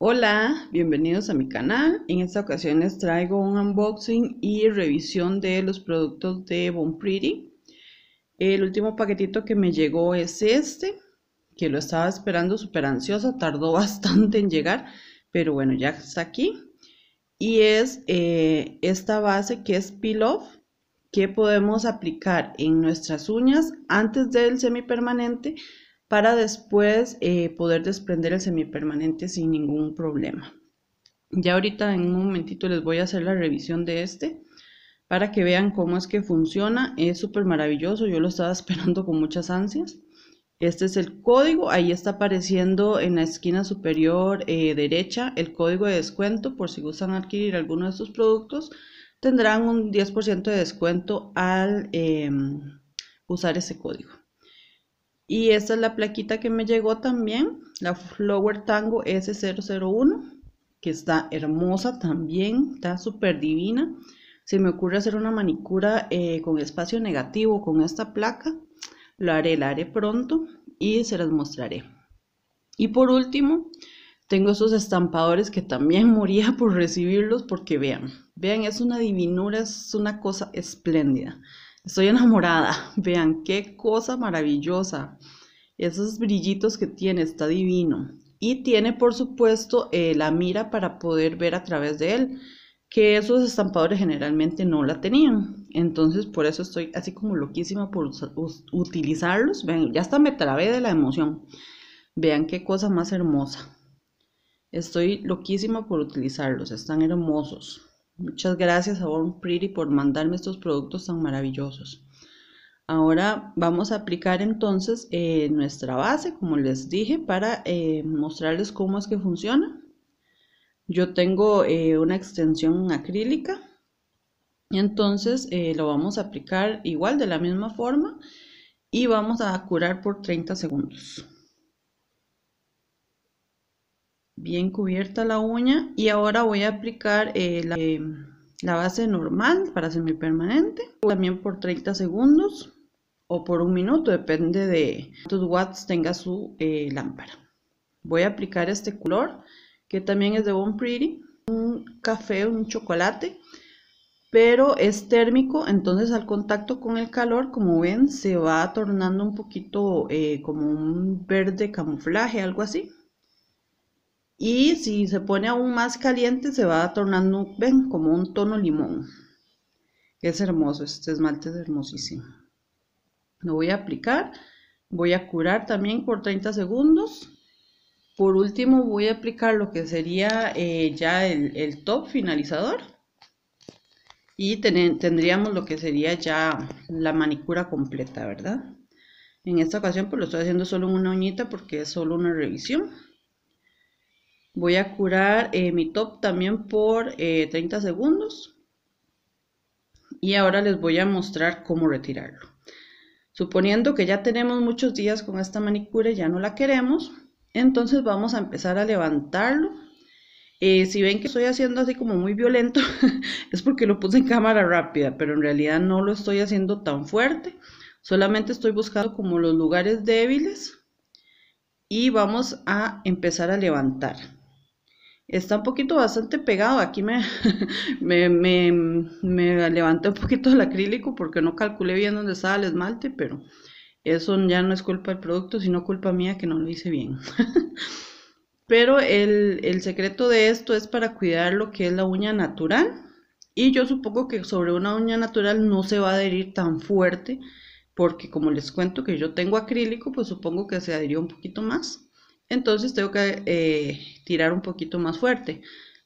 Hola, bienvenidos a mi canal. En esta ocasión les traigo un unboxing y revisión de los productos de Bon El último paquetito que me llegó es este, que lo estaba esperando súper ansiosa, tardó bastante en llegar, pero bueno, ya está aquí. Y es eh, esta base que es Peel Off, que podemos aplicar en nuestras uñas antes del semipermanente para después eh, poder desprender el semipermanente sin ningún problema. Ya ahorita en un momentito les voy a hacer la revisión de este para que vean cómo es que funciona. Es súper maravilloso, yo lo estaba esperando con muchas ansias. Este es el código, ahí está apareciendo en la esquina superior eh, derecha el código de descuento por si gustan adquirir alguno de estos productos. Tendrán un 10% de descuento al em, usar ese código. Y esta es la plaquita que me llegó también, la Flower Tango S001, que está hermosa también, está súper divina. Si me ocurre hacer una manicura eh, con espacio negativo con esta placa, lo haré, la haré pronto y se las mostraré. Y por último, tengo esos estampadores que también moría por recibirlos porque vean, vean, es una divinura, es una cosa espléndida. Estoy enamorada. Vean qué cosa maravillosa. Esos brillitos que tiene, está divino. Y tiene, por supuesto, eh, la mira para poder ver a través de él, que esos estampadores generalmente no la tenían. Entonces, por eso estoy así como loquísima por utilizarlos. Vean, ya está me trabé de la emoción. Vean qué cosa más hermosa. Estoy loquísima por utilizarlos, están hermosos. Muchas gracias a Born Pretty por mandarme estos productos tan maravillosos. Ahora vamos a aplicar entonces eh, nuestra base, como les dije, para eh, mostrarles cómo es que funciona. Yo tengo eh, una extensión acrílica, y entonces lo vamos a aplicar igual de la misma forma y vamos a curar por 30 segundos. bien cubierta la uña y ahora voy a aplicar eh, eh, la, base normal para semipermanente también por 30 segundos o por un minuto depende de cuántos watts tenga su eh, lámpara voy a aplicar este color que también es de Bon Pretty un café un chocolate pero es térmico, entonces al contacto con el calor, como ven, se va tornando un poquito como un verde camuflaje, algo así y si se pone aún más caliente se va tornando, ven, como un tono limón. Es hermoso, este esmalte es hermosísimo. Lo voy a aplicar, voy a curar también por 30 segundos. Por último voy a aplicar lo que sería eh, ya el, top finalizador. Y tendríamos lo que sería ya la manicura completa, ¿verdad? En esta ocasión pues lo estoy haciendo solo en una uñita porque es solo una revisión. Voy a curar eh, mi top también por 30 eh, segundos. Y ahora les voy a mostrar cómo retirarlo. Suponiendo que ya tenemos muchos días con esta manicura y ya no la queremos, entonces vamos a empezar a levantarlo. Eh, si ven que estoy haciendo así como muy violento, es porque lo puse en cámara rápida, pero en realidad no lo estoy haciendo tan fuerte. Solamente estoy buscando como los lugares débiles y vamos a empezar a levantar está un poquito bastante pegado. Aquí me, me, me, levanté un poquito el acrílico porque no calculé bien dónde estaba el esmalte, pero eso ya no es culpa del producto, sino culpa mía que no lo hice bien. pero el, el secreto de esto es para cuidar lo que es la uña natural. Y yo supongo que sobre una uña natural no se va a adherir tan fuerte, porque como les cuento que yo tengo acrílico, pues supongo que se adhirió un poquito más entonces tengo que eh, tirar un poquito más fuerte.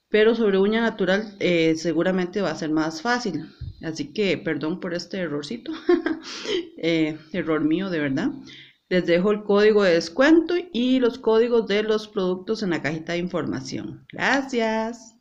Pero sobre uña natural eh, seguramente va a ser más fácil. Así que perdón por este errorcito, eh, error mío de verdad. Les dejo el código de descuento y los códigos de los productos en la cajita de información. Gracias.